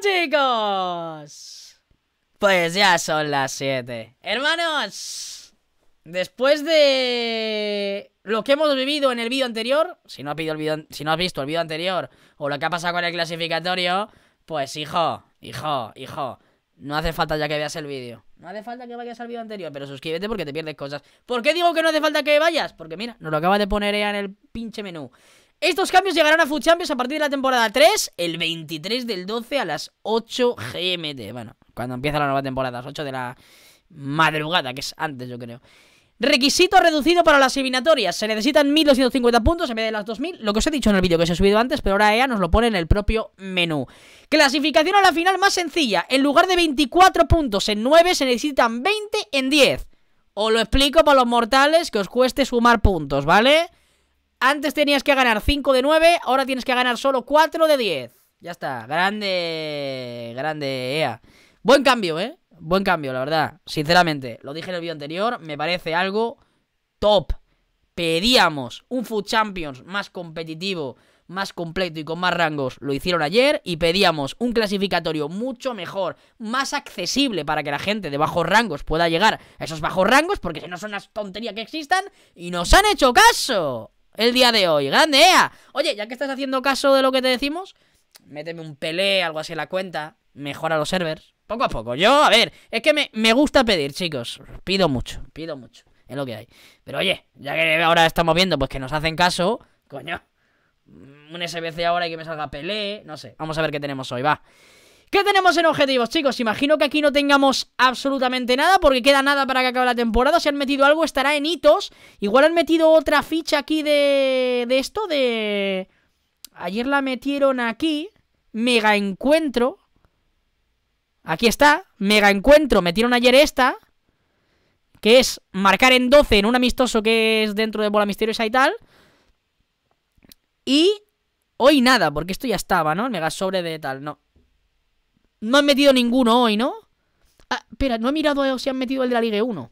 chicos. Pues ya son las 7. Hermanos, después de lo que hemos vivido en el vídeo anterior, si no, has visto el vídeo anterior o lo que ha pasado con el clasificatorio, pues hijo, hijo, hijo, no hace falta ya que veas el vídeo. No hace falta que vayas al vídeo anterior, pero suscríbete porque te pierdes cosas. ¿Por qué digo que no hace falta que vayas? Porque mira, nos lo acaba de poner ya en el pinche menú. Estos cambios llegarán a Food a partir de la temporada 3, el 23 del 12 a las 8 GMT. Bueno, cuando empieza la nueva temporada, las 8 de la madrugada, que es antes, yo creo. Requisito reducido para las eliminatorias. Se necesitan 1250 puntos en vez de las 2000. Lo que os he dicho en el vídeo que os he subido antes, pero ahora EA nos lo pone en el propio menú. Clasificación a la final más sencilla. En lugar de 24 puntos en 9, se necesitan 20 en 10. Os lo explico para los mortales que os cueste sumar puntos, ¿vale? vale antes tenías que ganar 5 de 9, ahora tienes que ganar solo 4 de 10. Ya está, grande, grande EA. Buen cambio, ¿eh? Buen cambio, la verdad. Sinceramente, lo dije en el vídeo anterior, me parece algo top. Pedíamos un Food Champions más competitivo, más completo y con más rangos. Lo hicieron ayer y pedíamos un clasificatorio mucho mejor, más accesible para que la gente de bajos rangos pueda llegar a esos bajos rangos, porque si no son las tonterías que existan, y nos han hecho caso el día de hoy. ¡Grande, Ea! Oye, ya que estás haciendo caso de lo que te decimos, méteme un pelé algo así en la cuenta, mejora los servers. Poco a poco. Yo, a ver, es que me, me gusta pedir, chicos. Pido mucho, pido mucho. Es lo que hay. Pero oye, ya que ahora estamos viendo pues que nos hacen caso, coño. Un SBC ahora y que me salga Pelé, no sé. Vamos a ver qué tenemos hoy, va. ¿Qué tenemos en objetivos, chicos? Imagino que aquí no tengamos absolutamente nada Porque queda nada para que acabe la temporada Si han metido algo estará en hitos Igual han metido otra ficha aquí de... De esto, de... Ayer la metieron aquí Mega encuentro Aquí está, mega encuentro Metieron ayer esta Que es marcar en 12 en un amistoso Que es dentro de bola misteriosa y tal Y... Hoy nada, porque esto ya estaba, ¿no? mega sobre de tal, no no han metido ninguno hoy, ¿no? Ah, espera, no he mirado si han metido el de la Liga 1.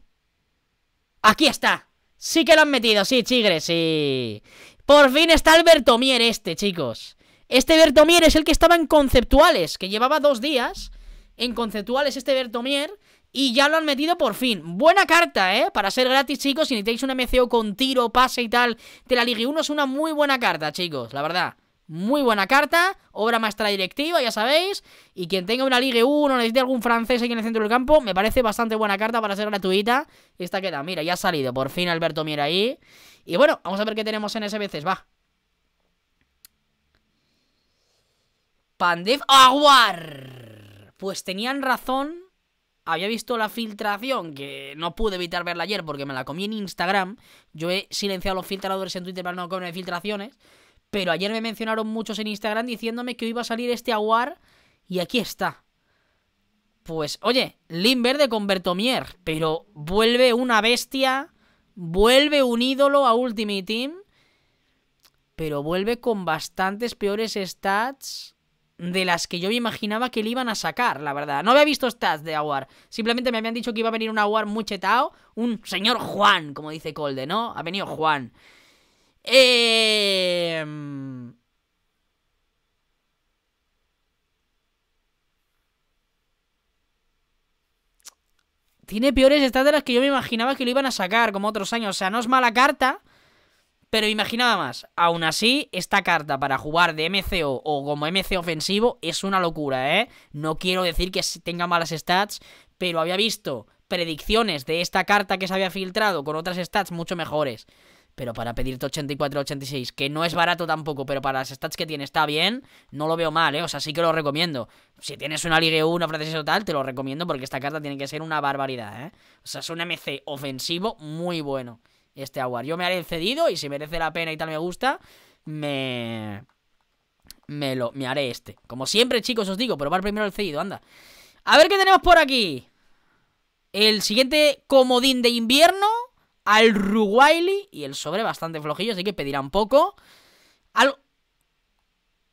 ¡Aquí está! Sí que lo han metido, sí, Chigre, sí. Por fin está el Bertomier este, chicos. Este Bertomier es el que estaba en conceptuales, que llevaba dos días en conceptuales este Bertomier y ya lo han metido por fin. Buena carta, ¿eh? Para ser gratis, chicos, si necesitáis un MCO con tiro, pase y tal de la Ligue 1 es una muy buena carta, chicos, la verdad. Muy buena carta, obra maestra directiva, ya sabéis. Y quien tenga una Ligue 1, necesite algún francés aquí en el centro del campo, me parece bastante buena carta para ser gratuita. Esta queda, mira, ya ha salido, por fin Alberto Miera ahí. Y bueno, vamos a ver qué tenemos en SBCs, va. Pandev Aguar. Pues tenían razón. Había visto la filtración, que no pude evitar verla ayer porque me la comí en Instagram. Yo he silenciado los filtradores en Twitter para no comer filtraciones. Pero ayer me mencionaron muchos en Instagram diciéndome que iba a salir este Aguar y aquí está. Pues oye, Limber con Bertomier, pero vuelve una bestia, vuelve un ídolo a Ultimate Team, pero vuelve con bastantes peores stats de las que yo me imaginaba que le iban a sacar, la verdad. No había visto stats de Aguar. Simplemente me habían dicho que iba a venir un Aguar muy chetao, un señor Juan, como dice Colde, ¿no? Ha venido Juan. Em, tiene peores estas de las que yo me imaginaba que lo iban a sacar, como otros años. O sea, no es mala carta, pero imaginaba más. Aún así, esta carta para jugar de MCO o como MC ofensivo es una locura, ¿eh? No quiero decir que tenga malas stats, pero había visto predicciones de esta carta que se había filtrado con otras stats mucho mejores. Pero para pedirte 84-86, que no es barato tampoco, pero para las stats que tiene está bien, no lo veo mal, ¿eh? O sea, sí que lo recomiendo. Si tienes una Ligue 1 francesa o tal, te lo recomiendo porque esta carta tiene que ser una barbaridad, ¿eh? O sea, es un MC ofensivo muy bueno este Aguar. Yo me haré el cedido y si merece la pena y tal me gusta, me... Me lo... Me haré este. Como siempre, chicos, os digo, probar primero el cedido, anda. A ver qué tenemos por aquí. El siguiente comodín de invierno al Ruwaili y el sobre bastante flojillo, así que un poco. Al...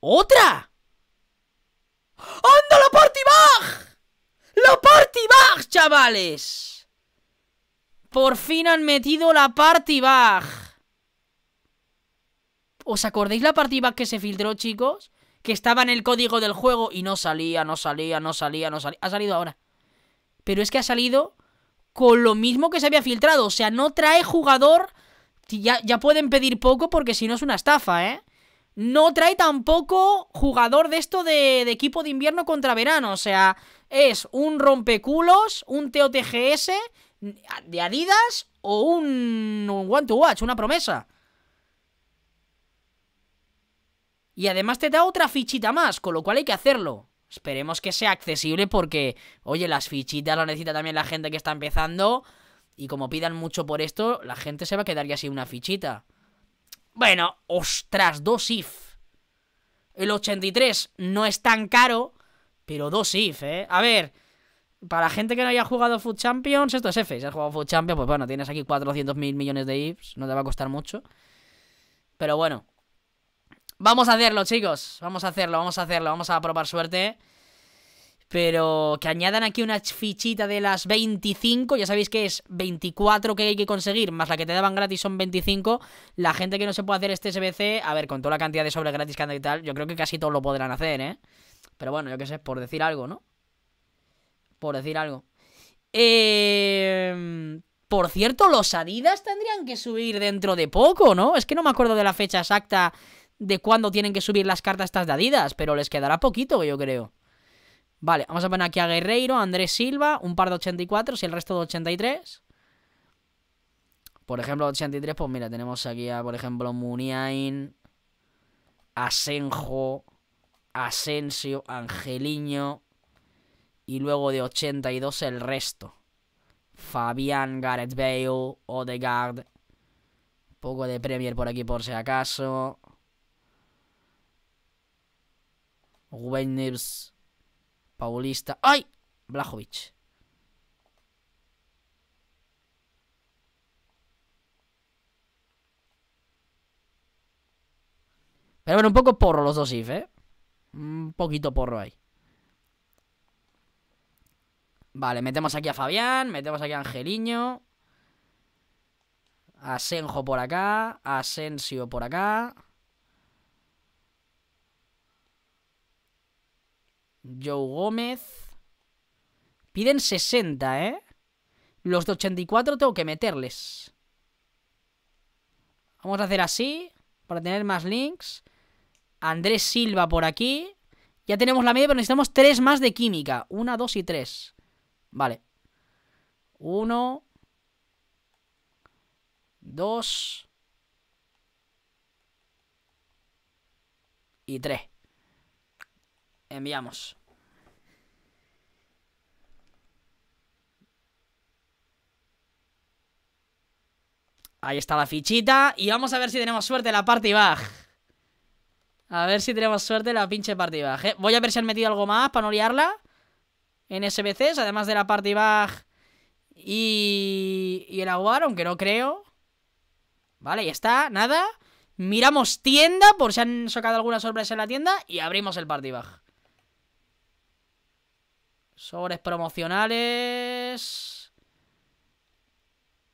¡Otra! ¡Anda la party bag! ¡La party bag, chavales! Por fin han metido la party bag. ¿Os acordáis la party que se filtró, chicos? Que estaba en el código del juego y no salía, no salía, no salía, no salía. Ha salido ahora. Pero es que ha salido con lo mismo que se había filtrado. O sea, no trae jugador. Ya, ya pueden pedir poco porque si no es una estafa, ¿eh? No trae tampoco jugador de esto de, equipo de invierno contra verano. O sea, es un rompeculos, un TOTGS de Adidas o un, un One to Watch, una promesa. Y además te da otra fichita más, con lo cual hay que hacerlo. Esperemos que sea accesible porque, oye, las fichitas lo necesita también la gente que está empezando. Y como pidan mucho por esto, la gente se va a quedar ya así una fichita. Bueno, ostras, dos if. El 83 no es tan caro, pero dos if, ¿eh? A ver, para la gente que no haya jugado Food Champions, esto es F. Si has jugado Food Champions, pues bueno, tienes aquí 400.000 mil millones de ifs, no te va a costar mucho. Pero bueno, Vamos a hacerlo, chicos. Vamos a hacerlo, vamos a hacerlo. Vamos a probar suerte. Pero que añadan aquí una fichita de las 25, ya sabéis que es 24 que hay que conseguir, más la que te daban gratis son 25. La gente que no se puede hacer este SBC, a ver, con toda la cantidad de sobre gratis que anda y tal, yo creo que casi todos lo podrán hacer, ¿eh? Pero bueno, yo qué sé, por decir algo, ¿no? Por decir algo. Eh... Por cierto, los Adidas tendrían que subir dentro de poco, ¿no? Es que no me acuerdo de la fecha exacta de cuándo tienen que subir las cartas estas dadidas pero les quedará poquito, yo creo. Vale, vamos a poner aquí a Guerreiro, Andrés Silva, un par de 84 y el resto de 83. Por ejemplo, 83, pues mira, tenemos aquí a, por ejemplo, Muniain, Asenjo, Asensio, Angeliño y luego de 82 el resto. Fabián, Gareth Bale, Odegaard. Poco de Premier por aquí por si acaso. News Paulista. ¡Ay! Blajovic. Pero bueno, un poco porro los dos IF, ¿eh? Un poquito porro ahí. Vale, metemos aquí a Fabián, metemos aquí a Angeliño. Asenjo por acá, Asensio por acá. Joe Gómez. Piden 60, ¿eh? Los de 84 tengo que meterles. Vamos a hacer así. Para tener más links. Andrés Silva por aquí. Ya tenemos la media, pero necesitamos 3 más de química. 1, 2 y 3. Vale. 1. 2. Y 3. Enviamos. Ahí está la fichita. Y vamos a ver si tenemos suerte la party bag. A ver si tenemos suerte la pinche party bag. Eh. Voy a ver si han metido algo más para no liarla. En SBCs, además de la party bag y, el aguar, aunque no creo. Vale, ya está, nada. Miramos tienda por si han sacado alguna sorpresa en la tienda y abrimos el party bag. Sobres promocionales.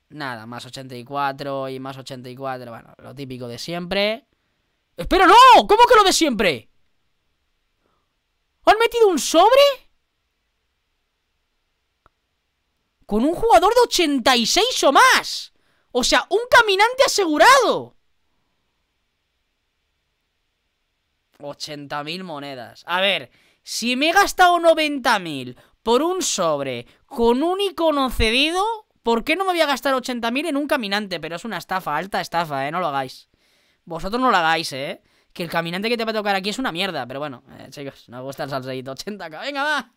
Nada, más 84 y más 84. Bueno, lo típico de siempre. ¡Espera, no! ¿Cómo que lo de siempre? ¿Han metido un sobre? Con un jugador de 86 o más. O sea, un caminante asegurado. 80.000 monedas. A ver, si me he gastado 90.000 por un sobre con un icono cedido, ¿por qué no me voy a gastar 80.000 en un caminante? Pero es una estafa, alta estafa, ¿eh? No lo hagáis. Vosotros no lo hagáis, ¿eh? Que el caminante que te va a tocar aquí es una mierda. Pero bueno, eh, chicos, no me gusta el salseíto. 80k, venga, va.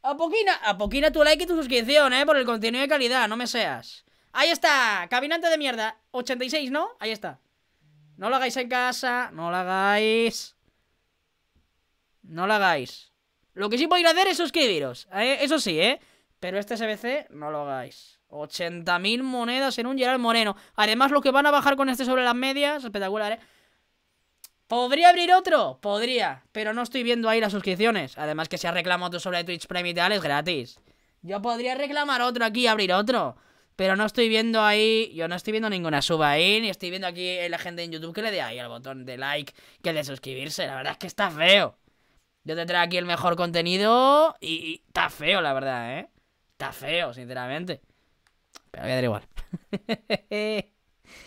A poquina, a poquina tu like y tu suscripción, ¿eh? Por el contenido de calidad, no me seas. Ahí está, caminante de mierda. 86, ¿no? Ahí está. No lo hagáis en casa, no lo hagáis. No lo hagáis. Lo que sí podéis hacer es suscribiros. ¿eh? Eso sí, ¿eh? Pero este SBC no lo hagáis. 80.000 monedas en un Gerald Moreno. Además, lo que van a bajar con este sobre las medias, espectacular, ¿eh? ¿Podría abrir otro? Podría, pero no estoy viendo ahí las suscripciones. Además que si ha reclamado tu sobre Twitch Prime y tal, es gratis. Yo podría reclamar otro aquí y abrir otro. Pero no estoy viendo ahí, yo no estoy viendo ninguna suba ahí, ni estoy viendo aquí la gente en YouTube que le dé ahí al botón de like, que de suscribirse. La verdad es que está feo. Yo te traigo aquí el mejor contenido y está feo, la verdad, ¿eh? Está feo, sinceramente. Pero voy a dar igual.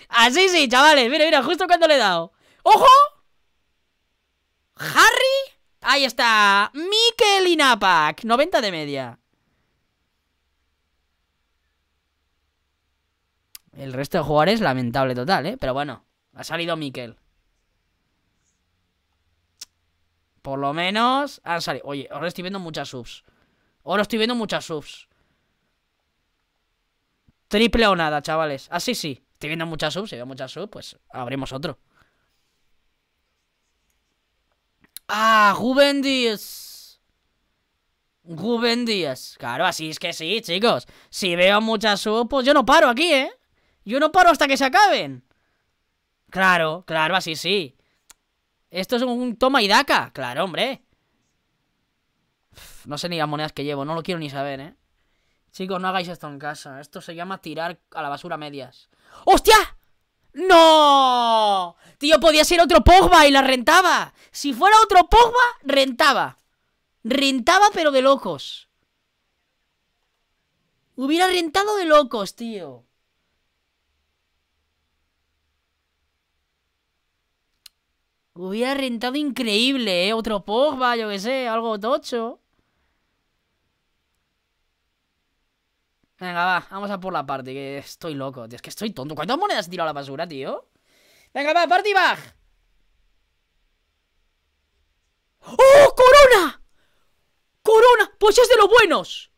Así sí, chavales. Mira, mira, justo cuando le he dado. ¡Ojo! ¡Harry! Ahí está. Mikel Inapak. 90 de media. El resto de jugadores lamentable total, ¿eh? Pero bueno, ha salido Mikel. Por lo menos han salido. Oye, ahora estoy viendo muchas subs. Ahora estoy viendo muchas subs. Triple o nada, chavales. Así ah, sí. Estoy viendo muchas subs. Si veo muchas subs, pues abrimos otro. Ah, Juven Díaz. Claro, así es que sí, chicos. Si veo muchas subs, pues yo no paro aquí, ¿eh? Yo no paro hasta que se acaben. Claro, claro, así sí. Esto es un toma y daca. Claro, hombre. No sé ni las monedas que llevo, no lo quiero ni saber, ¿eh? Chicos, no hagáis esto en casa. Esto se llama tirar a la basura medias. ¡Hostia! ¡No! Tío, podía ser otro Pogba y la rentaba. Si fuera otro Pogba, rentaba. Rentaba, pero de locos. Hubiera rentado de locos, tío. Hubiera rentado increíble, ¿eh? Otro Pogba, yo que sé, algo tocho. Venga, va, vamos a por la parte que estoy loco. Tío, es que estoy tonto. ¿Cuántas monedas he tirado a la basura, tío? Venga, va, party bag. ¡Oh, corona! ¡Corona! Pues es de los buenos.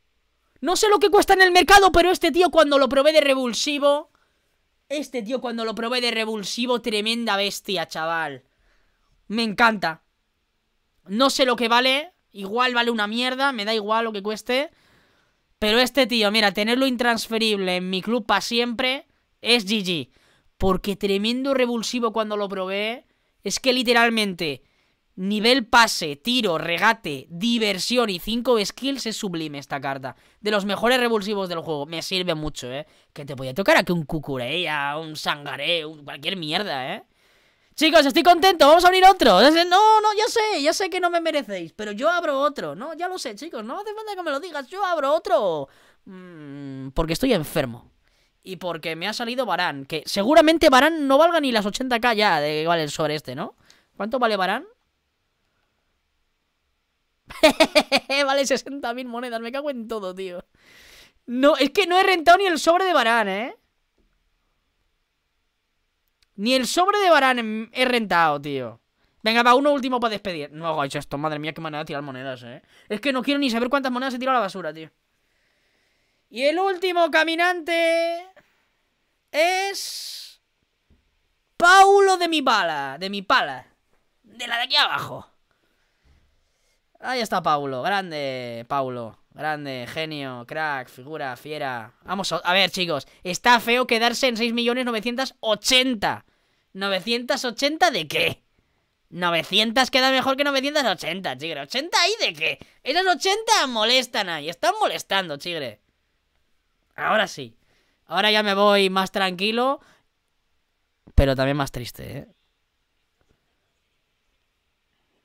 No sé lo que cuesta en el mercado, pero este tío cuando lo probé de revulsivo... Este tío cuando lo probé de revulsivo, tremenda bestia, chaval. Me encanta. No sé lo que vale. Igual vale una mierda. Me da igual lo que cueste. Pero este tío, mira, tenerlo intransferible en mi club para siempre es GG. Porque tremendo revulsivo cuando lo probé. Es que literalmente nivel pase, tiro, regate, diversión y 5 skills es sublime esta carta. De los mejores revulsivos del juego. Me sirve mucho, ¿eh? Que te voy a tocar aquí un cucurella, un sangaré, cualquier mierda, ¿eh? Chicos, estoy contento, vamos a abrir otro. No, no, ya sé, ya sé que no me merecéis, pero yo abro otro. No, ya lo sé, chicos, no hace falta que me lo digas, yo abro otro. Mm, porque estoy enfermo. Y porque me ha salido Barán, que seguramente Barán no valga ni las 80k ya de que vale el sobre este, ¿no? ¿Cuánto vale Barán? vale 60.000 monedas, me cago en todo, tío. No, es que no he rentado ni el sobre de Barán, ¿eh? Ni el sobre de Barán he rentado, tío. Venga, va, uno último para despedir. No hecho esto, madre mía, qué manera de tirar monedas, eh. Es que no quiero ni saber cuántas monedas he tirado a la basura, tío. Y el último caminante es Paulo de mi pala, de mi pala, de la de aquí abajo. Ahí está Paulo, grande Paulo. Grande, genio, crack, figura, fiera. Vamos a... ver, chicos. Está feo quedarse en 6.980. ¿980 de qué? 900 queda mejor que 980, chigre. ¿80 ahí de qué? Esas 80 molestan ahí. Están molestando, chigre. Ahora sí. Ahora ya me voy más tranquilo. Pero también más triste, ¿eh?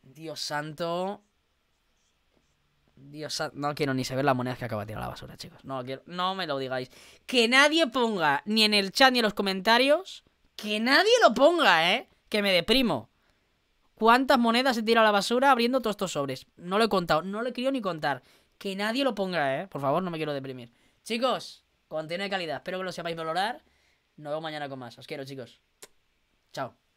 Dios santo. Dios, no quiero ni saber las monedas que acaba de tirar a la basura, chicos. No, quiero, no me lo digáis. Que nadie ponga, ni en el chat ni en los comentarios, que nadie lo ponga, ¿eh? Que me deprimo. ¿Cuántas monedas he tirado a la basura abriendo todos estos sobres? No lo he contado, no lo he querido ni contar. Que nadie lo ponga, ¿eh? Por favor, no me quiero deprimir. Chicos, contenido de calidad. Espero que lo sepáis valorar. Nos vemos mañana con más. Os quiero, chicos. Chao.